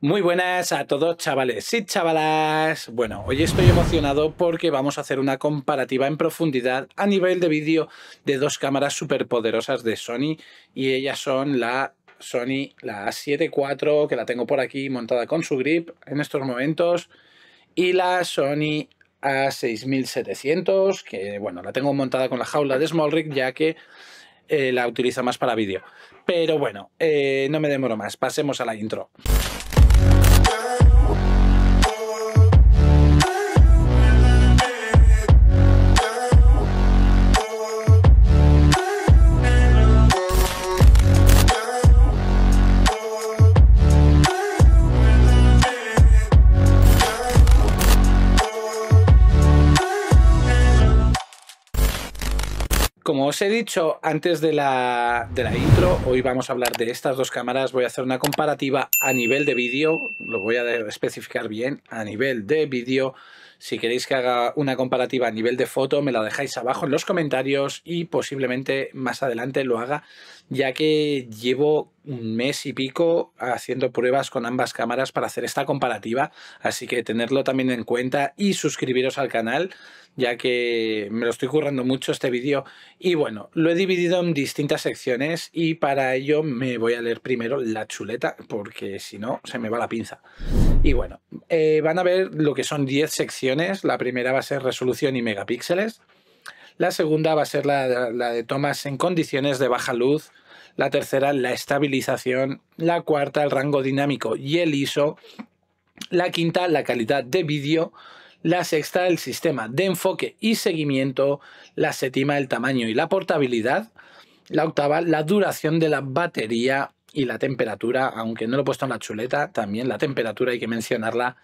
Muy buenas a todos chavales y chavalas. Bueno, hoy estoy emocionado porque vamos a hacer una comparativa en profundidad a nivel de vídeo de dos cámaras superpoderosas de Sony y ellas son la Sony, la A7 IV, que la tengo por aquí montada con su grip en estos momentos, y la Sony A6700, que bueno, la tengo montada con la jaula de Smallrig ya que eh, la utiliza más para vídeo. Pero bueno, eh, no me demoro más, pasemos a la intro. como os he dicho antes de la, de la intro, hoy vamos a hablar de estas dos cámaras. Voy a hacer una comparativa a nivel de vídeo, lo voy a especificar bien, a nivel de vídeo si queréis que haga una comparativa a nivel de foto, me la dejáis abajo en los comentarios y posiblemente más adelante lo haga, ya que llevo un mes y pico haciendo pruebas con ambas cámaras para hacer esta comparativa, así que tenerlo también en cuenta y suscribiros al canal, ya que me lo estoy currando mucho este vídeo. Y bueno, lo he dividido en distintas secciones y para ello me voy a leer primero la chuleta, porque si no se me va la pinza. Y bueno, eh, van a ver lo que son 10 secciones. La primera va a ser resolución y megapíxeles. La segunda va a ser la, la de tomas en condiciones de baja luz. La tercera, la estabilización. La cuarta, el rango dinámico y el ISO. La quinta, la calidad de vídeo. La sexta, el sistema de enfoque y seguimiento. La séptima, el tamaño y la portabilidad. La octava, la duración de la batería y la temperatura, aunque no lo he puesto en la chuleta, también la temperatura hay que mencionarla.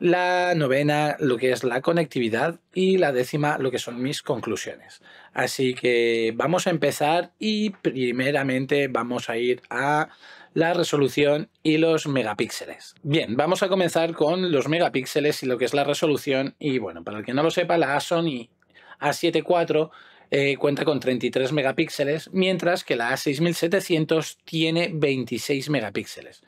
La novena, lo que es la conectividad, y la décima, lo que son mis conclusiones. Así que vamos a empezar y primeramente vamos a ir a la resolución y los megapíxeles. Bien, vamos a comenzar con los megapíxeles y lo que es la resolución. Y bueno, para el que no lo sepa, la Sony A74 eh, cuenta con 33 megapíxeles, mientras que la A6700 tiene 26 megapíxeles.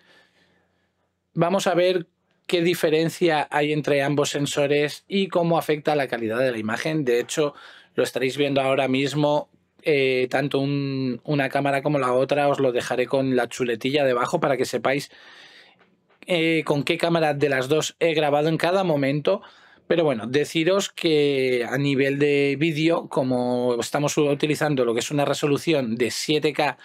Vamos a ver qué diferencia hay entre ambos sensores y cómo afecta la calidad de la imagen. De hecho, lo estaréis viendo ahora mismo eh, tanto una cámara como la otra, os lo dejaré con la chuletilla debajo para que sepáis eh, con qué cámara de las dos he grabado en cada momento pero bueno, deciros que a nivel de vídeo, como estamos utilizando lo que es una resolución de 7K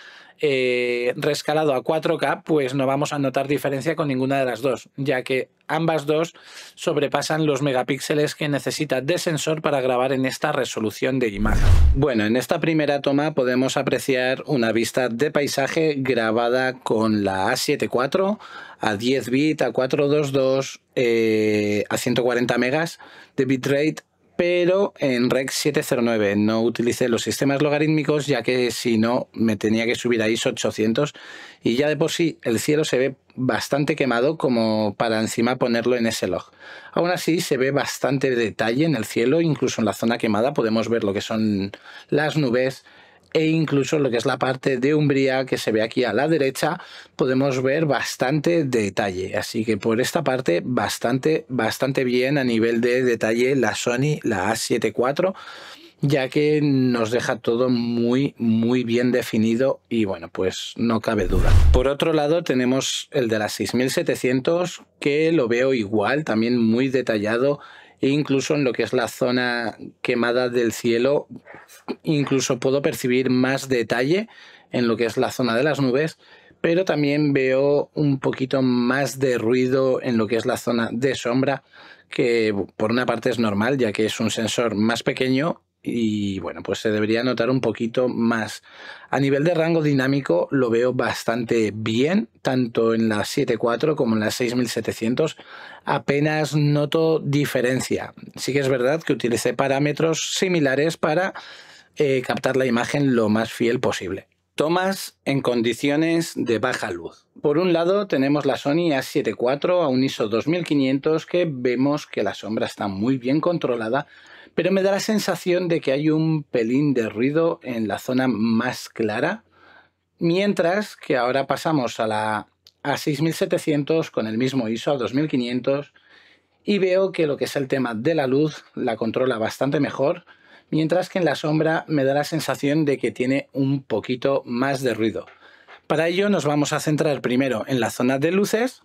eh, rescalado a 4K, pues no vamos a notar diferencia con ninguna de las dos, ya que ambas dos sobrepasan los megapíxeles que necesita de sensor para grabar en esta resolución de imagen. Bueno, en esta primera toma podemos apreciar una vista de paisaje grabada con la a 74 a 10 bit, a 422, eh, a 140 megas de bitrate pero en REC 709 no utilicé los sistemas logarítmicos ya que si no me tenía que subir a ISO 800 y ya de por sí el cielo se ve bastante quemado como para encima ponerlo en ese log. Aún así se ve bastante detalle en el cielo, incluso en la zona quemada podemos ver lo que son las nubes, e incluso lo que es la parte de Umbría que se ve aquí a la derecha podemos ver bastante detalle. Así que por esta parte bastante, bastante bien a nivel de detalle la Sony, la a 74 ya que nos deja todo muy muy bien definido y bueno pues no cabe duda por otro lado tenemos el de las 6700 que lo veo igual también muy detallado e incluso en lo que es la zona quemada del cielo, incluso puedo percibir más detalle en lo que es la zona de las nubes, pero también veo un poquito más de ruido en lo que es la zona de sombra, que por una parte es normal, ya que es un sensor más pequeño y bueno, pues se debería notar un poquito más. A nivel de rango dinámico lo veo bastante bien, tanto en la 7.4 como en la 6700. Apenas noto diferencia. Sí que es verdad que utilicé parámetros similares para eh, captar la imagen lo más fiel posible. Tomas en condiciones de baja luz. Por un lado tenemos la Sony a 74 a un ISO 2500 que vemos que la sombra está muy bien controlada pero me da la sensación de que hay un pelín de ruido en la zona más clara, mientras que ahora pasamos a la A6700 con el mismo ISO a 2500 y veo que lo que es el tema de la luz la controla bastante mejor, mientras que en la sombra me da la sensación de que tiene un poquito más de ruido. Para ello nos vamos a centrar primero en la zona de luces,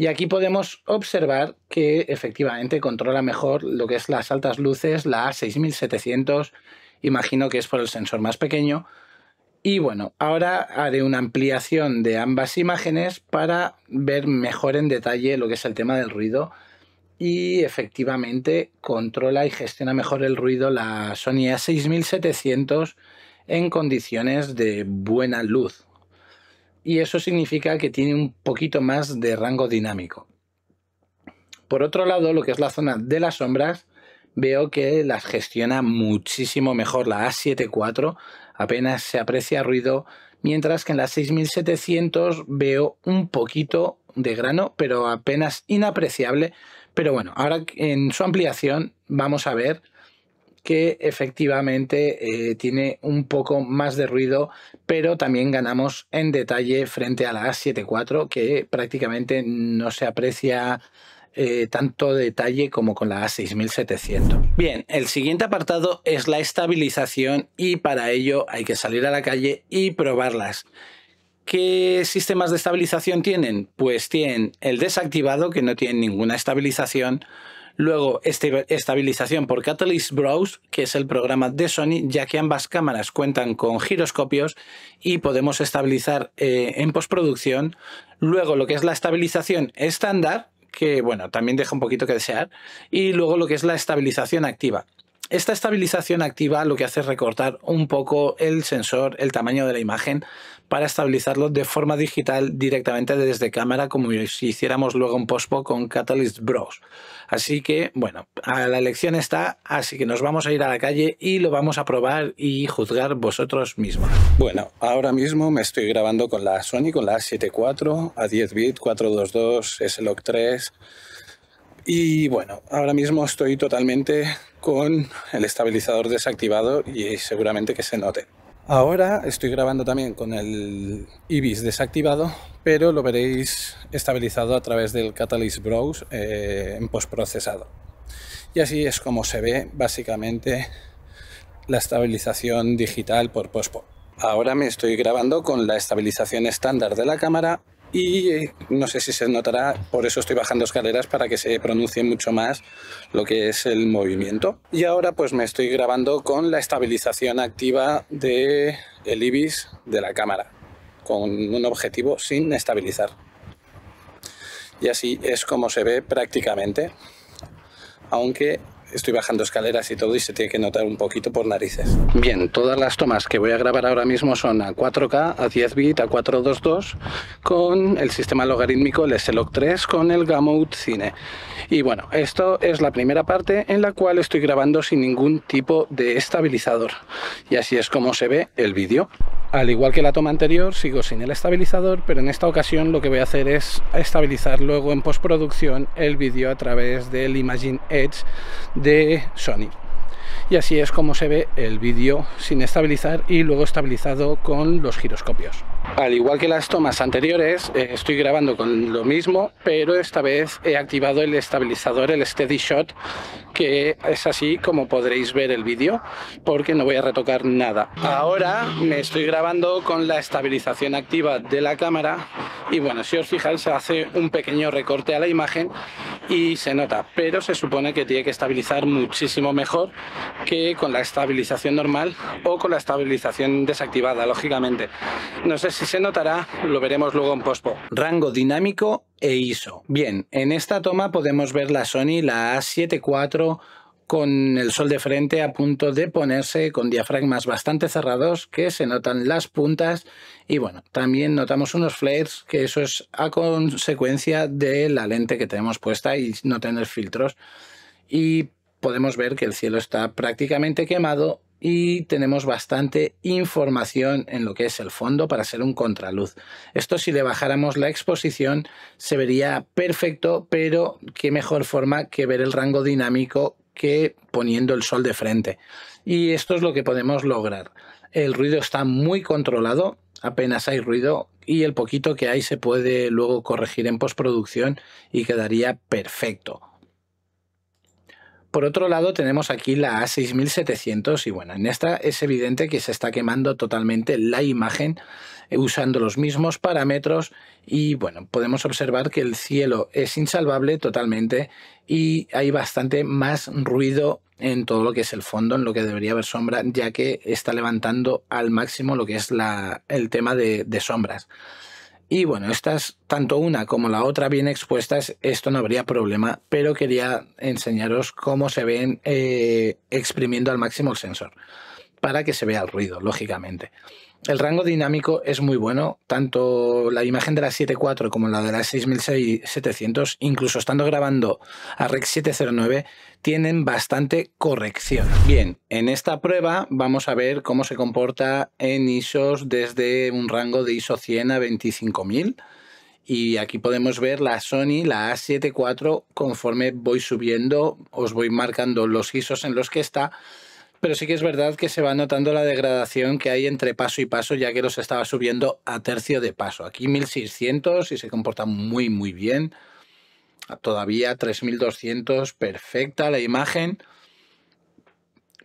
y aquí podemos observar que efectivamente controla mejor lo que es las altas luces, la A6700, imagino que es por el sensor más pequeño. Y bueno, ahora haré una ampliación de ambas imágenes para ver mejor en detalle lo que es el tema del ruido. Y efectivamente controla y gestiona mejor el ruido la Sony A6700 e en condiciones de buena luz, y eso significa que tiene un poquito más de rango dinámico. Por otro lado, lo que es la zona de las sombras, veo que las gestiona muchísimo mejor la A74, apenas se aprecia ruido, mientras que en la 6700 veo un poquito de grano, pero apenas inapreciable. Pero bueno, ahora en su ampliación vamos a ver que efectivamente eh, tiene un poco más de ruido, pero también ganamos en detalle frente a la A74, que prácticamente no se aprecia eh, tanto detalle como con la A6700. Bien, el siguiente apartado es la estabilización y para ello hay que salir a la calle y probarlas. ¿Qué sistemas de estabilización tienen? Pues tienen el desactivado, que no tiene ninguna estabilización, Luego, este, estabilización por Catalyst Browse, que es el programa de Sony, ya que ambas cámaras cuentan con giroscopios y podemos estabilizar eh, en postproducción. Luego, lo que es la estabilización estándar, que bueno, también deja un poquito que desear. Y luego lo que es la estabilización activa. Esta estabilización activa lo que hace es recortar un poco el sensor, el tamaño de la imagen, para estabilizarlo de forma digital directamente desde cámara, como si hiciéramos luego un postpo con Catalyst Browse. Así que, bueno, la elección está, así que nos vamos a ir a la calle y lo vamos a probar y juzgar vosotros mismos. Bueno, ahora mismo me estoy grabando con la Sony, con la A74, a 10 bit, 422, S-Log 3. Y bueno, ahora mismo estoy totalmente con el estabilizador desactivado y seguramente que se note. Ahora estoy grabando también con el IBIS desactivado, pero lo veréis estabilizado a través del Catalyst Browse eh, en postprocesado. Y así es como se ve básicamente la estabilización digital por POSPO. Ahora me estoy grabando con la estabilización estándar de la cámara y no sé si se notará, por eso estoy bajando escaleras para que se pronuncie mucho más lo que es el movimiento. Y ahora pues me estoy grabando con la estabilización activa del IBIS de la cámara, con un objetivo sin estabilizar. Y así es como se ve prácticamente, aunque estoy bajando escaleras y todo y se tiene que notar un poquito por narices. Bien, todas las tomas que voy a grabar ahora mismo son a 4K, a 10 bit, a 422 con el sistema logarítmico el SLOC 3 con el Gamut Cine. Y bueno, esto es la primera parte en la cual estoy grabando sin ningún tipo de estabilizador y así es como se ve el vídeo. Al igual que la toma anterior, sigo sin el estabilizador, pero en esta ocasión lo que voy a hacer es estabilizar luego en postproducción el vídeo a través del Imagine Edge de Sony y así es como se ve el vídeo sin estabilizar y luego estabilizado con los giroscopios. Al igual que las tomas anteriores, eh, estoy grabando con lo mismo, pero esta vez he activado el estabilizador, el Steady Shot, que es así como podréis ver el vídeo, porque no voy a retocar nada. Ahora me estoy grabando con la estabilización activa de la cámara y bueno, si os fijáis se hace un pequeño recorte a la imagen y se nota, pero se supone que tiene que estabilizar muchísimo mejor que con la estabilización normal o con la estabilización desactivada, lógicamente. No sé si se notará, lo veremos luego en pospo. Rango dinámico e ISO. Bien, en esta toma podemos ver la Sony, la A74 con el sol de frente a punto de ponerse, con diafragmas bastante cerrados que se notan las puntas y bueno, también notamos unos flares que eso es a consecuencia de la lente que tenemos puesta y no tener filtros. Y podemos ver que el cielo está prácticamente quemado y tenemos bastante información en lo que es el fondo para ser un contraluz. Esto si le bajáramos la exposición se vería perfecto, pero qué mejor forma que ver el rango dinámico que poniendo el sol de frente. Y esto es lo que podemos lograr. El ruido está muy controlado, apenas hay ruido y el poquito que hay se puede luego corregir en postproducción y quedaría perfecto. Por otro lado, tenemos aquí la A6700 y bueno, en esta es evidente que se está quemando totalmente la imagen eh, usando los mismos parámetros y bueno, podemos observar que el cielo es insalvable totalmente y hay bastante más ruido en todo lo que es el fondo, en lo que debería haber sombra, ya que está levantando al máximo lo que es la, el tema de, de sombras. Y bueno, estas, tanto una como la otra bien expuestas, esto no habría problema, pero quería enseñaros cómo se ven eh, exprimiendo al máximo el sensor, para que se vea el ruido, lógicamente el rango dinámico es muy bueno, tanto la imagen de la 7.4 como la de la 6700, incluso estando grabando a Rec 709, tienen bastante corrección. Bien, en esta prueba vamos a ver cómo se comporta en ISOs desde un rango de ISO 100 a 25000. Y aquí podemos ver la Sony, la A74, conforme voy subiendo, os voy marcando los ISOs en los que está pero sí que es verdad que se va notando la degradación que hay entre paso y paso, ya que los estaba subiendo a tercio de paso. Aquí 1600 y se comporta muy, muy bien. Todavía 3200, perfecta la imagen.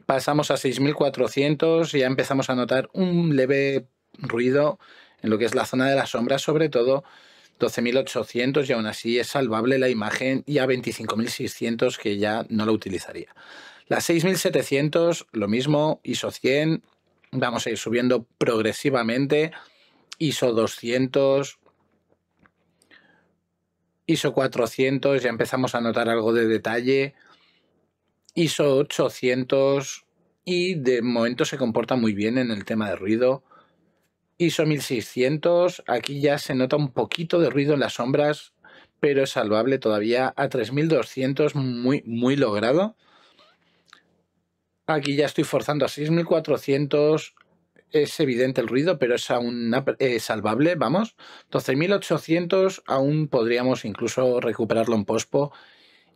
Pasamos a 6400 y ya empezamos a notar un leve ruido en lo que es la zona de la sombra, sobre todo 12.800 y aún así es salvable la imagen y a 25.600 que ya no la utilizaría. Las 6700, lo mismo, ISO 100, vamos a ir subiendo progresivamente. ISO 200, ISO 400, ya empezamos a notar algo de detalle. ISO 800 y de momento se comporta muy bien en el tema de ruido. ISO 1600, aquí ya se nota un poquito de ruido en las sombras, pero es salvable todavía a 3200, muy, muy logrado. Aquí ya estoy forzando a 6400. Es evidente el ruido, pero es aún eh, salvable, vamos. 12.800 aún podríamos incluso recuperarlo en pospo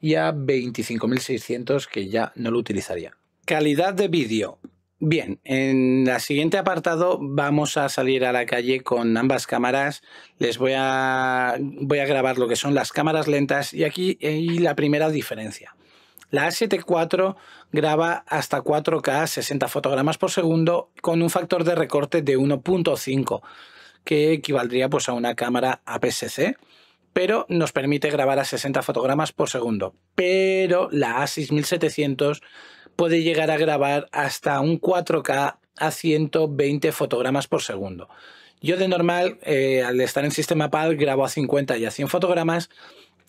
y a 25.600 que ya no lo utilizaría. Calidad de vídeo. Bien, en el siguiente apartado vamos a salir a la calle con ambas cámaras. Les voy a, voy a grabar lo que son las cámaras lentas y aquí y la primera diferencia. La A74 graba hasta 4K 60 fotogramas por segundo con un factor de recorte de 1.5, que equivaldría pues, a una cámara APS-C, pero nos permite grabar a 60 fotogramas por segundo. Pero la A6700 puede llegar a grabar hasta un 4K a 120 fotogramas por segundo. Yo de normal, eh, al estar en sistema PAL, grabo a 50 y a 100 fotogramas.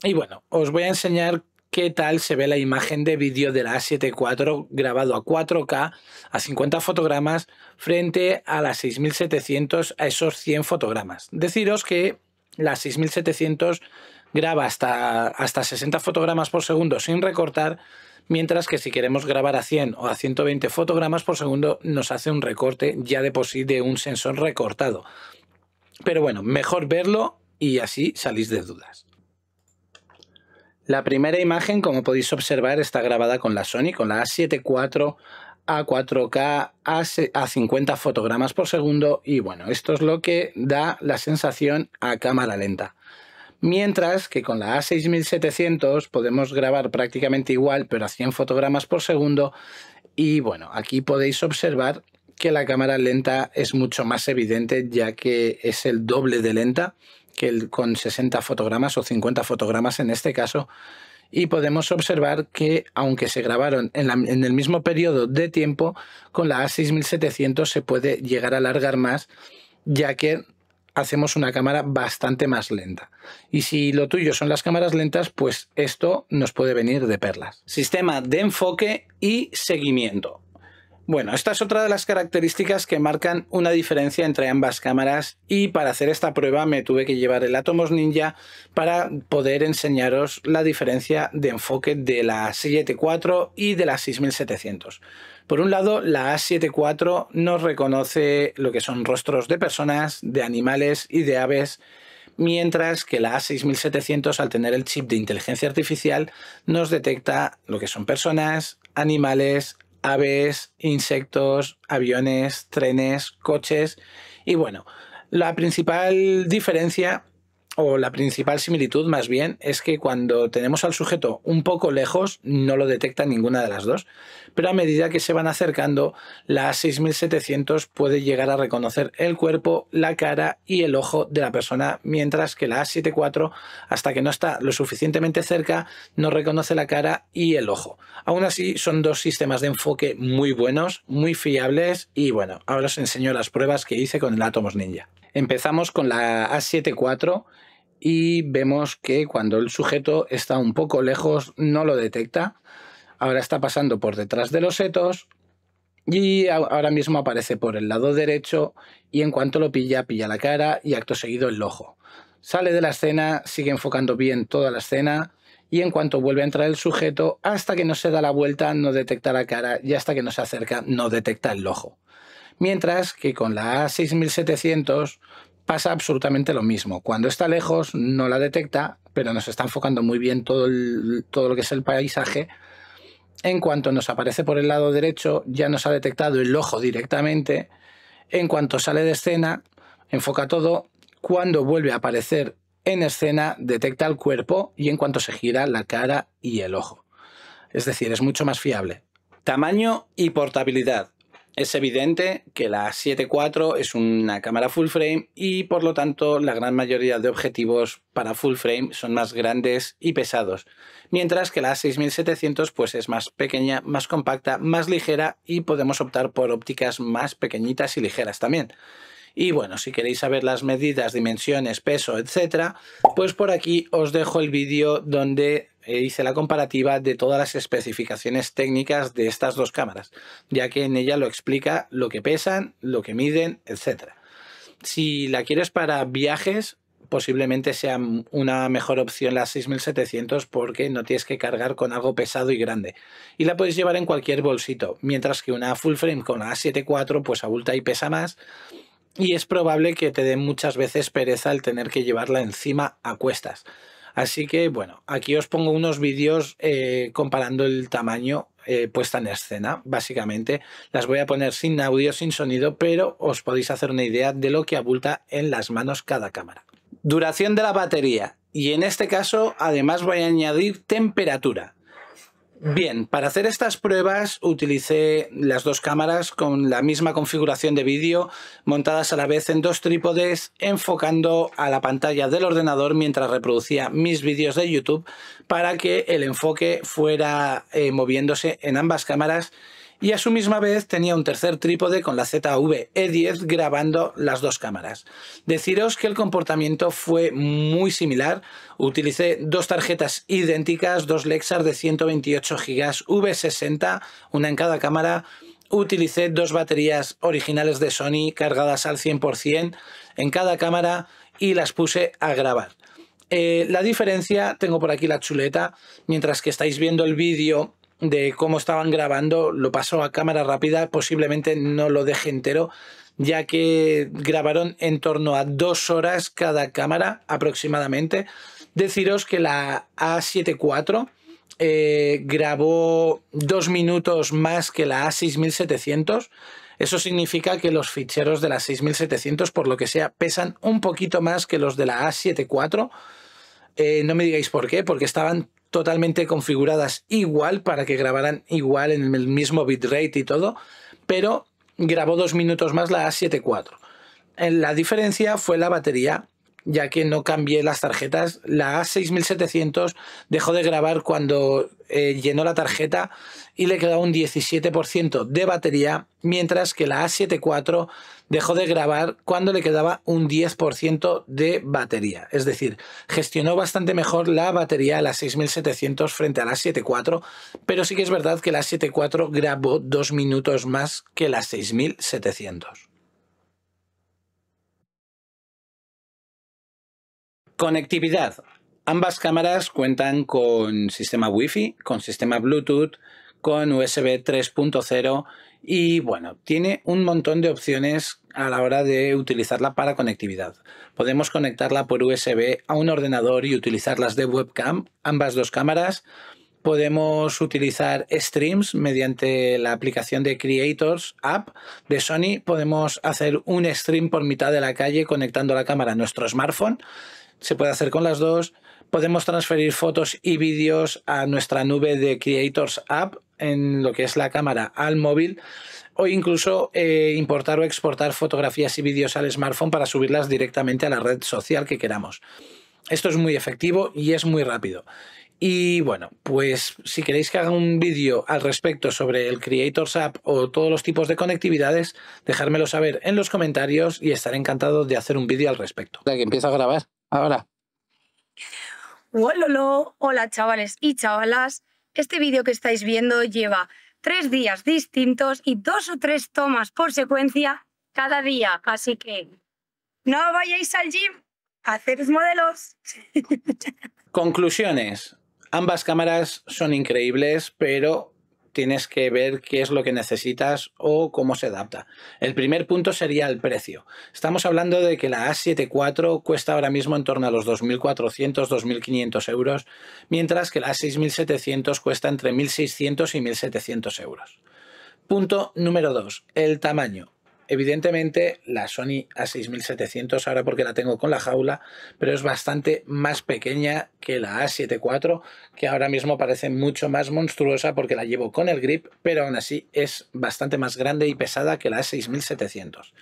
Y bueno, os voy a enseñar qué tal se ve la imagen de vídeo de la A74 grabado a 4K a 50 fotogramas frente a la 6700 a esos 100 fotogramas. Deciros que la 6700 graba hasta, hasta 60 fotogramas por segundo sin recortar, mientras que si queremos grabar a 100 o a 120 fotogramas por segundo nos hace un recorte ya de por sí de un sensor recortado. Pero bueno, mejor verlo y así salís de dudas. La primera imagen, como podéis observar, está grabada con la Sony, con la a 74 a 4K a 50 fotogramas por segundo y bueno, esto es lo que da la sensación a cámara lenta. Mientras que con la A6700 podemos grabar prácticamente igual pero a 100 fotogramas por segundo y bueno, aquí podéis observar que la cámara lenta es mucho más evidente ya que es el doble de lenta que el, con 60 fotogramas o 50 fotogramas en este caso, y podemos observar que aunque se grabaron en, en el mismo periodo de tiempo, con la A6700 se puede llegar a alargar más, ya que hacemos una cámara bastante más lenta. Y si lo tuyo son las cámaras lentas, pues esto nos puede venir de perlas. Sistema de enfoque y seguimiento. Bueno, esta es otra de las características que marcan una diferencia entre ambas cámaras y para hacer esta prueba me tuve que llevar el Atomos Ninja para poder enseñaros la diferencia de enfoque de la 7.4 y de la 6700. Por un lado, la A74 nos reconoce lo que son rostros de personas, de animales y de aves mientras que la A6700 al tener el chip de inteligencia artificial nos detecta lo que son personas, animales, aves, insectos, aviones, trenes, coches. Y bueno, la principal diferencia o la principal similitud más bien, es que cuando tenemos al sujeto un poco lejos, no lo detecta ninguna de las dos, pero a medida que se van acercando, la 6700 puede llegar a reconocer el cuerpo, la cara y el ojo de la persona, mientras que la A74, hasta que no está lo suficientemente cerca, no reconoce la cara y el ojo. Aún así, son dos sistemas de enfoque muy buenos, muy fiables y bueno, ahora os enseño las pruebas que hice con el Atomos Ninja. Empezamos con la A74 y vemos que cuando el sujeto está un poco lejos no lo detecta. Ahora está pasando por detrás de los setos y ahora mismo aparece por el lado derecho y en cuanto lo pilla, pilla la cara y acto seguido el ojo. Sale de la escena, sigue enfocando bien toda la escena y en cuanto vuelve a entrar el sujeto, hasta que no se da la vuelta no detecta la cara y hasta que no se acerca no detecta el ojo. Mientras que con la A6700 pasa absolutamente lo mismo. Cuando está lejos no la detecta, pero nos está enfocando muy bien todo, todo lo que es el paisaje. En cuanto nos aparece por el lado derecho, ya nos ha detectado el ojo directamente. En cuanto sale de escena, enfoca todo. Cuando vuelve a aparecer en escena, detecta el cuerpo y en cuanto se gira, la cara y el ojo. Es decir, es mucho más fiable. Tamaño y portabilidad. Es evidente que la 7.4 es una cámara full frame y por lo tanto la gran mayoría de objetivos para full frame son más grandes y pesados, mientras que la 6700 pues es más pequeña, más compacta, más ligera y podemos optar por ópticas más pequeñitas y ligeras también. Y bueno, si queréis saber las medidas, dimensiones, peso, etcétera, pues por aquí os dejo el vídeo donde eh, hice la comparativa de todas las especificaciones técnicas de estas dos cámaras, ya que en ella lo explica lo que pesan, lo que miden, etcétera. Si la quieres para viajes, posiblemente sea una mejor opción la 6700 porque no tienes que cargar con algo pesado y grande. Y la puedes llevar en cualquier bolsito, mientras que una full frame con la A74 pues abulta y pesa más y es probable que te dé muchas veces pereza el tener que llevarla encima a cuestas. Así que bueno, aquí os pongo unos vídeos eh, comparando el tamaño eh, puesta en escena, básicamente. Las voy a poner sin audio, sin sonido, pero os podéis hacer una idea de lo que abulta en las manos cada cámara. Duración de la batería. Y en este caso, además voy a añadir temperatura. Bien, para hacer estas pruebas utilicé las dos cámaras con la misma configuración de vídeo montadas a la vez en dos trípodes enfocando a la pantalla del ordenador mientras reproducía mis vídeos de YouTube para que el enfoque fuera eh, moviéndose en ambas cámaras y a su misma vez tenía un tercer trípode con la ZV-E10 grabando las dos cámaras. Deciros que el comportamiento fue muy similar, utilicé dos tarjetas idénticas, dos Lexar de 128 GB V60, una en cada cámara, utilicé dos baterías originales de Sony cargadas al 100% en cada cámara y las puse a grabar. Eh, la diferencia, tengo por aquí la chuleta, mientras que estáis viendo el vídeo de cómo estaban grabando, lo pasó a cámara rápida, posiblemente no lo deje entero, ya que grabaron en torno a dos horas cada cámara aproximadamente. Deciros que la A74 eh, grabó dos minutos más que la A6700. Eso significa que los ficheros de la 6700, por lo que sea, pesan un poquito más que los de la A74. Eh, no me digáis por qué, porque estaban totalmente configuradas igual para que grabaran igual en el mismo bitrate y todo, pero grabó dos minutos más la a 74 eh, La diferencia fue la batería, ya que no cambié las tarjetas. La A6700 dejó de grabar cuando eh, llenó la tarjeta y le quedaba un 17% de batería, mientras que la A74 dejó de grabar cuando le quedaba un 10% de batería. Es decir, gestionó bastante mejor la batería a la 6700 frente a la a 74, pero sí que es verdad que la a 74 grabó dos minutos más que la 6700. Conectividad. Ambas cámaras cuentan con sistema Wi-Fi, con sistema Bluetooth, con USB 3.0 y bueno, tiene un montón de opciones a la hora de utilizarla para conectividad. Podemos conectarla por USB a un ordenador y utilizarlas de webcam, ambas dos cámaras. Podemos utilizar streams mediante la aplicación de Creators App de Sony. Podemos hacer un stream por mitad de la calle conectando la cámara a nuestro smartphone se puede hacer con las dos. Podemos transferir fotos y vídeos a nuestra nube de Creators App en lo que es la cámara al móvil o incluso eh, importar o exportar fotografías y vídeos al smartphone para subirlas directamente a la red social que queramos. Esto es muy efectivo y es muy rápido. Y bueno, pues si queréis que haga un vídeo al respecto sobre el Creators App o todos los tipos de conectividades, dejármelo saber en los comentarios y estaré encantado de hacer un vídeo al respecto. ya que a grabar. Ahora. Hola, hola chavales y chavalas. Este vídeo que estáis viendo lleva tres días distintos y dos o tres tomas por secuencia cada día. Así que no vayáis al gym, haced modelos. Conclusiones. Ambas cámaras son increíbles, pero tienes que ver qué es lo que necesitas o cómo se adapta. El primer punto sería el precio. Estamos hablando de que la A74 cuesta ahora mismo en torno a los 2.400, 2.500 euros, mientras que la A6700 cuesta entre 1.600 y 1.700 euros. Punto número 2, el tamaño. Evidentemente la Sony A6700 ahora porque la tengo con la jaula, pero es bastante más pequeña que la A74 que ahora mismo parece mucho más monstruosa porque la llevo con el grip, pero aún así es bastante más grande y pesada que la A6700.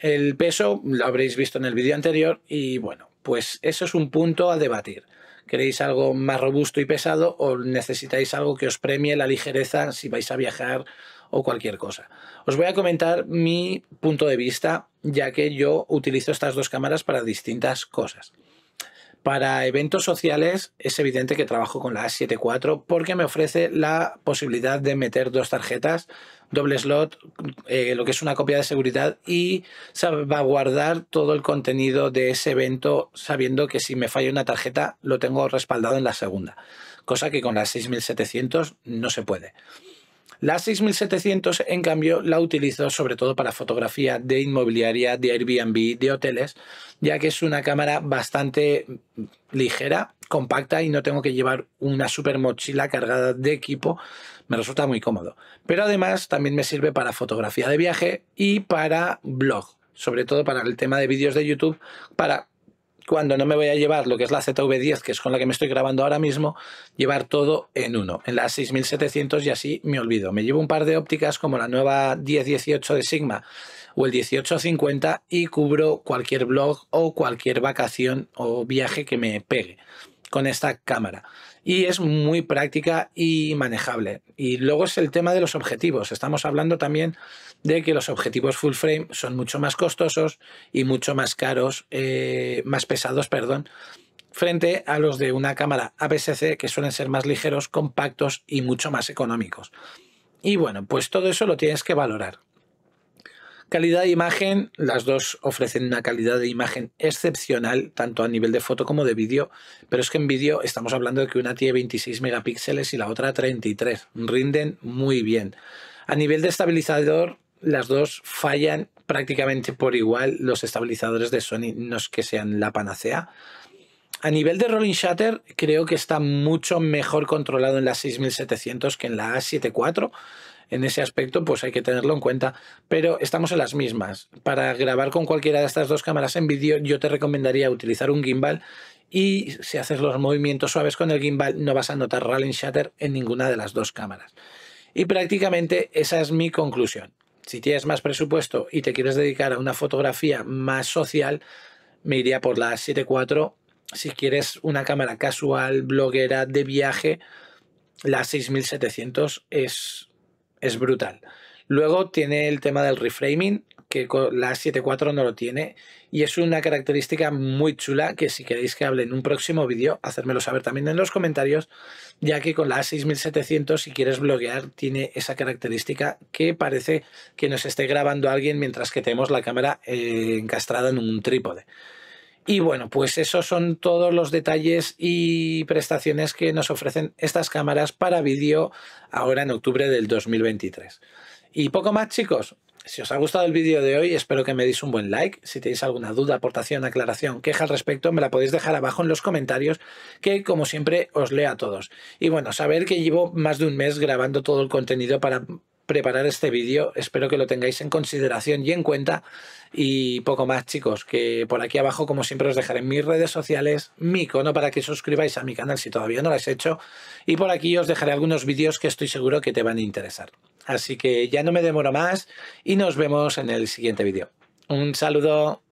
El peso lo habréis visto en el vídeo anterior y bueno, pues eso es un punto a debatir. ¿Queréis algo más robusto y pesado o necesitáis algo que os premie la ligereza si vais a viajar o cualquier cosa. Os voy a comentar mi punto de vista, ya que yo utilizo estas dos cámaras para distintas cosas. Para eventos sociales es evidente que trabajo con la a 74 porque me ofrece la posibilidad de meter dos tarjetas, doble slot, eh, lo que es una copia de seguridad y va a guardar todo el contenido de ese evento sabiendo que si me falla una tarjeta lo tengo respaldado en la segunda, cosa que con la 6700 no se puede. La 6700, en cambio, la utilizo sobre todo para fotografía de inmobiliaria, de Airbnb, de hoteles, ya que es una cámara bastante ligera, compacta y no tengo que llevar una super mochila cargada de equipo. Me resulta muy cómodo. Pero además también me sirve para fotografía de viaje y para blog, sobre todo para el tema de vídeos de YouTube, para cuando no me voy a llevar lo que es la ZV10, que es con la que me estoy grabando ahora mismo, llevar todo en uno, en la 6700 y así me olvido. Me llevo un par de ópticas como la nueva 1018 de Sigma o el 1850 y cubro cualquier blog o cualquier vacación o viaje que me pegue con esta cámara y es muy práctica y manejable. Y luego es el tema de los objetivos. Estamos hablando también de que los objetivos full frame son mucho más costosos y mucho más caros, eh, más pesados, perdón, frente a los de una cámara APS-C que suelen ser más ligeros, compactos y mucho más económicos. Y bueno, pues todo eso lo tienes que valorar. Calidad de imagen, las dos ofrecen una calidad de imagen excepcional, tanto a nivel de foto como de vídeo, pero es que en vídeo estamos hablando de que una tiene 26 megapíxeles y la otra 33, rinden muy bien. A nivel de estabilizador, las dos fallan prácticamente por igual, los estabilizadores de Sony no es que sean la panacea. A nivel de Rolling Shutter, creo que está mucho mejor controlado en la 6700 que en la A74 en ese aspecto pues hay que tenerlo en cuenta, pero estamos en las mismas. Para grabar con cualquiera de estas dos cámaras en vídeo yo te recomendaría utilizar un gimbal y si haces los movimientos suaves con el gimbal no vas a notar rolling shutter en ninguna de las dos cámaras. Y prácticamente esa es mi conclusión. Si tienes más presupuesto y te quieres dedicar a una fotografía más social, me iría por la 7.4. Si quieres una cámara casual, bloguera, de viaje, la 6700 es es brutal. Luego tiene el tema del reframing, que la 7.4 no lo tiene, y es una característica muy chula que si queréis que hable en un próximo vídeo, hacérmelo saber también en los comentarios, ya que con la 6700 si quieres bloguear tiene esa característica que parece que nos esté grabando alguien mientras que tenemos la cámara eh, encastrada en un trípode. Y bueno, pues esos son todos los detalles y prestaciones que nos ofrecen estas cámaras para vídeo ahora en octubre del 2023. Y poco más chicos, si os ha gustado el vídeo de hoy, espero que me deis un buen like. Si tenéis alguna duda, aportación, aclaración, queja al respecto, me la podéis dejar abajo en los comentarios, que como siempre os leo a todos. Y bueno, saber que llevo más de un mes grabando todo el contenido para preparar este vídeo. Espero que lo tengáis en consideración y en cuenta. Y poco más, chicos, que por aquí abajo, como siempre, os dejaré en mis redes sociales mi icono para que suscribáis a mi canal si todavía no lo has hecho. Y por aquí os dejaré algunos vídeos que estoy seguro que te van a interesar. Así que ya no me demoro más y nos vemos en el siguiente vídeo. Un saludo.